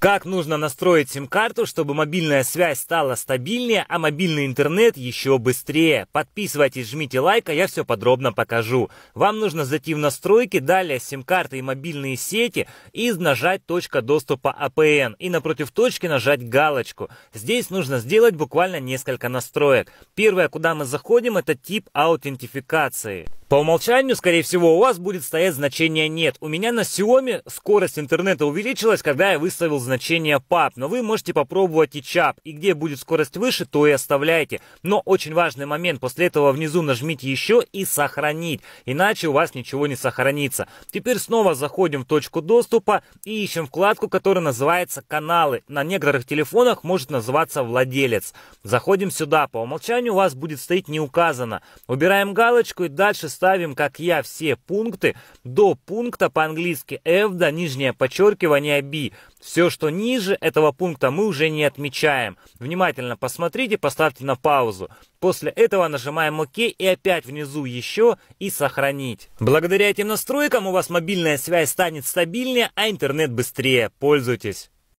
Как нужно настроить сим-карту, чтобы мобильная связь стала стабильнее, а мобильный интернет еще быстрее. Подписывайтесь, жмите лайк, а я все подробно покажу. Вам нужно зайти в настройки, далее сим-карты и мобильные сети и нажать точка доступа APN. А и напротив точки нажать галочку. Здесь нужно сделать буквально несколько настроек. Первое, куда мы заходим, это тип аутентификации. По умолчанию, скорее всего, у вас будет стоять значение «нет». У меня на Xiaomi скорость интернета увеличилась, когда я выставил значение PAP, но вы можете попробовать и CHAP, и где будет скорость выше, то и оставляйте. Но очень важный момент, после этого внизу нажмите «Еще» и «Сохранить», иначе у вас ничего не сохранится. Теперь снова заходим в точку доступа и ищем вкладку, которая называется «Каналы». На некоторых телефонах может называться «Владелец». Заходим сюда, по умолчанию у вас будет стоять «Не указано». Убираем галочку и дальше ставим, как я, все пункты до пункта по-английски F, до нижнее подчеркивание B. Все, что ниже этого пункта, мы уже не отмечаем. Внимательно посмотрите, поставьте на паузу. После этого нажимаем ОК и опять внизу еще и сохранить. Благодаря этим настройкам у вас мобильная связь станет стабильнее, а интернет быстрее. Пользуйтесь!